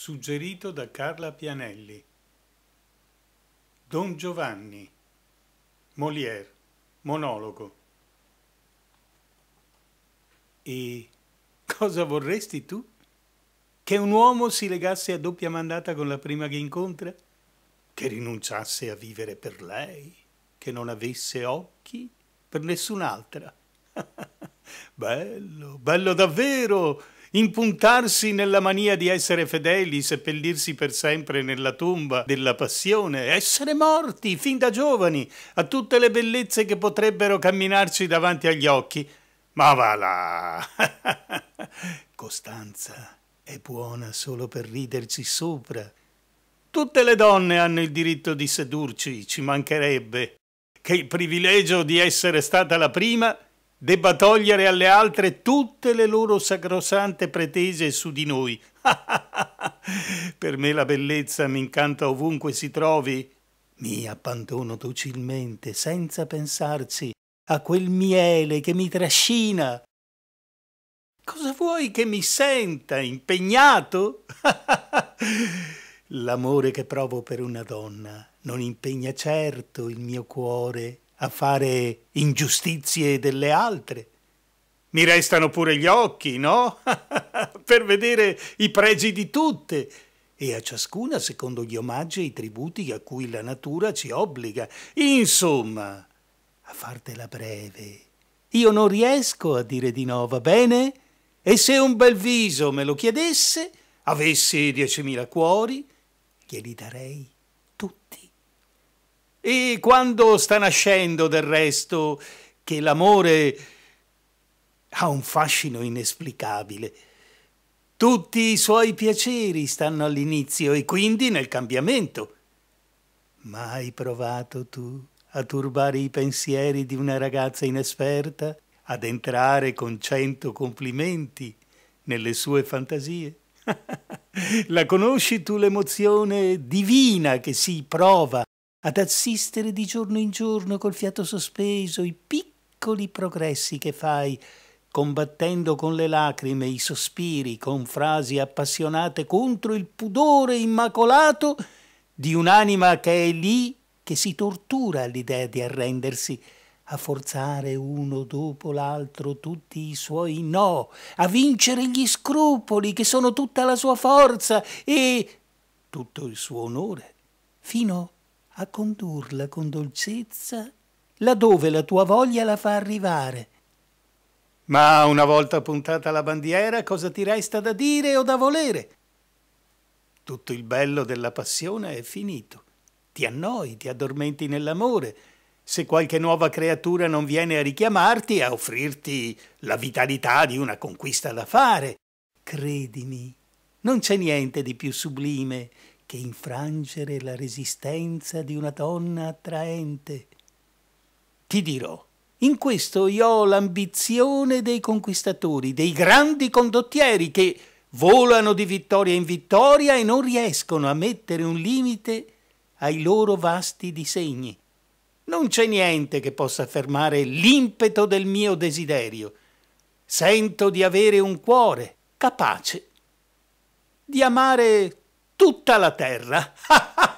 suggerito da Carla Pianelli. Don Giovanni, Molière, monologo. E cosa vorresti tu? Che un uomo si legasse a doppia mandata con la prima che incontra? Che rinunciasse a vivere per lei? Che non avesse occhi per nessun'altra? bello, bello davvero! impuntarsi nella mania di essere fedeli, seppellirsi per sempre nella tomba della passione, essere morti fin da giovani a tutte le bellezze che potrebbero camminarci davanti agli occhi. Ma va là! Costanza è buona solo per riderci sopra. Tutte le donne hanno il diritto di sedurci, ci mancherebbe. Che il privilegio di essere stata la prima debba togliere alle altre tutte le loro sacrosante pretese su di noi. per me la bellezza mi incanta ovunque si trovi. Mi abbandono docilmente, senza pensarci, a quel miele che mi trascina. Cosa vuoi che mi senta impegnato? L'amore che provo per una donna non impegna certo il mio cuore a fare ingiustizie delle altre. Mi restano pure gli occhi, no? per vedere i pregi di tutte e a ciascuna secondo gli omaggi e i tributi a cui la natura ci obbliga. Insomma, a fartela breve, io non riesco a dire di no, va bene? E se un bel viso me lo chiedesse, avessi diecimila cuori, glieli darei tutti. E quando sta nascendo del resto che l'amore ha un fascino inesplicabile. Tutti i suoi piaceri stanno all'inizio e quindi nel cambiamento. Ma hai provato tu a turbare i pensieri di una ragazza inesperta, ad entrare con cento complimenti nelle sue fantasie? La conosci tu l'emozione divina che si prova ad assistere di giorno in giorno col fiato sospeso i piccoli progressi che fai, combattendo con le lacrime i sospiri, con frasi appassionate contro il pudore immacolato di un'anima che è lì che si tortura all'idea di arrendersi, a forzare uno dopo l'altro tutti i suoi no, a vincere gli scrupoli che sono tutta la sua forza e tutto il suo onore, fino a a condurla con dolcezza laddove la tua voglia la fa arrivare. Ma una volta puntata la bandiera, cosa ti resta da dire o da volere? Tutto il bello della passione è finito. Ti annoi, ti addormenti nell'amore. Se qualche nuova creatura non viene a richiamarti, a offrirti la vitalità di una conquista da fare, credimi, non c'è niente di più sublime che infrangere la resistenza di una donna attraente. Ti dirò, in questo io ho l'ambizione dei conquistatori, dei grandi condottieri che volano di vittoria in vittoria e non riescono a mettere un limite ai loro vasti disegni. Non c'è niente che possa fermare l'impeto del mio desiderio. Sento di avere un cuore capace di amare tutta la terra.